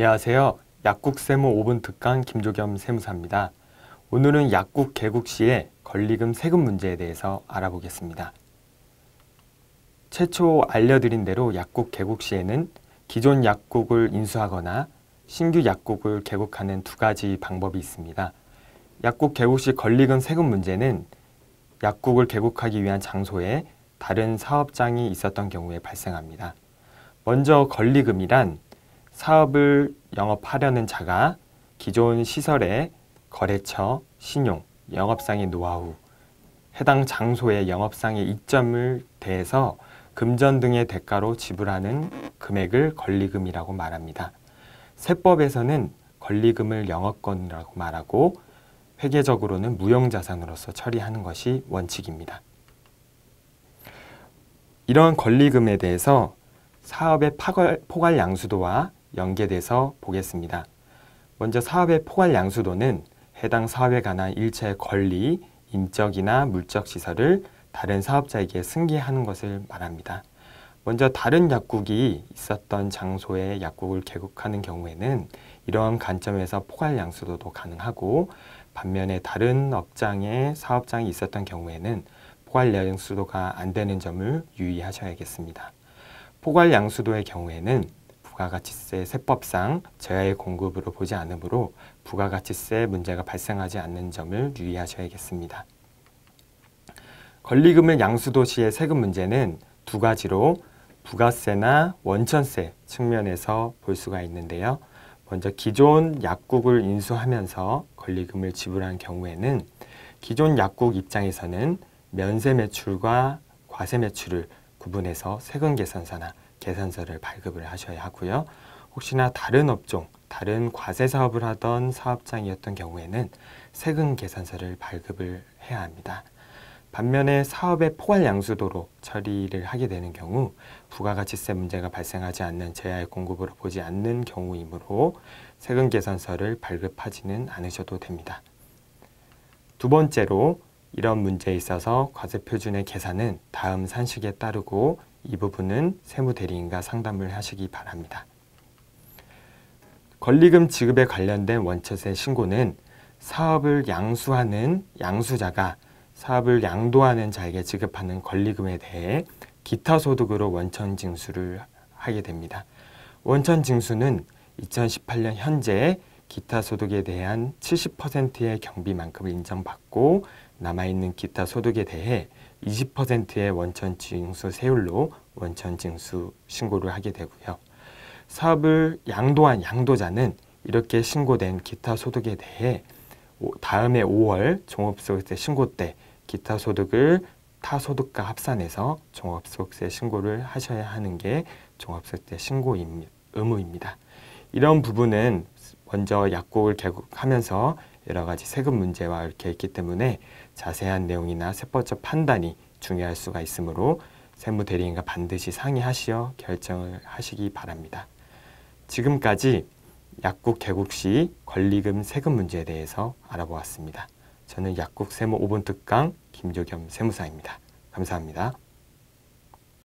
안녕하세요. 약국 세무 5분 특강 김조겸 세무사입니다. 오늘은 약국 개국 시의 권리금 세금 문제에 대해서 알아보겠습니다. 최초 알려드린 대로 약국 개국 시에는 기존 약국을 인수하거나 신규 약국을 개국하는 두 가지 방법이 있습니다. 약국 개국 시 권리금 세금 문제는 약국을 개국하기 위한 장소에 다른 사업장이 있었던 경우에 발생합니다. 먼저 권리금이란 사업을 영업하려는 자가 기존 시설의 거래처, 신용, 영업상의 노하우, 해당 장소의 영업상의 이점을 대해서 금전 등의 대가로 지불하는 금액을 권리금이라고 말합니다. 세법에서는 권리금을 영업권이라고 말하고 회계적으로는 무형자산으로서 처리하는 것이 원칙입니다. 이런 권리금에 대해서 사업의 파걸, 포괄 양수도와 연계돼서 보겠습니다. 먼저 사업의 포괄 양수도는 해당 사업에 관한 일체의 권리, 인적이나 물적 시설을 다른 사업자에게 승계하는 것을 말합니다. 먼저 다른 약국이 있었던 장소에 약국을 개국하는 경우에는 이러한 관점에서 포괄 양수도도 가능하고 반면에 다른 업장에 사업장이 있었던 경우에는 포괄 양수도가 안 되는 점을 유의하셔야겠습니다. 포괄 양수도의 경우에는 부가가치세 세법상 저화의 공급으로 보지 않으므로 부가가치세 문제가 발생하지 않는 점을 유의하셔야겠습니다. 권리금을 양수도시의 세금 문제는 두 가지로 부가세나 원천세 측면에서 볼 수가 있는데요. 먼저 기존 약국을 인수하면서 권리금을 지불한 경우에는 기존 약국 입장에서는 면세 매출과 과세 매출을 구분해서 세금 계산서나 계산서를 발급을 하셔야 하고요. 혹시나 다른 업종, 다른 과세 사업을 하던 사업장이었던 경우에는 세금 계산서를 발급을 해야 합니다. 반면에 사업의 포괄 양수도로 처리를 하게 되는 경우 부가가치세 문제가 발생하지 않는 제야의 공급으로 보지 않는 경우이므로 세금 계산서를 발급하지는 않으셔도 됩니다. 두 번째로 이런 문제에 있어서 과세표준의 계산은 다음 산식에 따르고 이 부분은 세무대리인과 상담을 하시기 바랍니다. 권리금 지급에 관련된 원체세 신고는 사업을 양수하는 양수자가 사업을 양도하는 자에게 지급하는 권리금에 대해 기타 소득으로 원천 징수를 하게 됩니다. 원천 징수는 2018년 현재 기타 소득에 대한 70%의 경비만큼 인정받고 남아있는 기타 소득에 대해 20%의 원천 징수 세율로 원천 징수 신고를 하게 되고요. 사업을 양도한 양도자는 이렇게 신고된 기타 소득에 대해 다음해 5월 종업소득세 신고 때 기타 소득을 타소득과 합산해서 종합소득세 신고를 하셔야 하는 게 종합소득세 신고 의무입니다. 이런 부분은 먼저 약국을 개국하면서 여러 가지 세금 문제와 이렇게 있기 때문에 자세한 내용이나 세법적 판단이 중요할 수가 있으므로 세무 대리인과 반드시 상의하시어 결정을 하시기 바랍니다. 지금까지 약국 개국 시 권리금 세금 문제에 대해서 알아보았습니다. 저는 약국 세무 5분 특강 김조겸 세무사입니다. 감사합니다.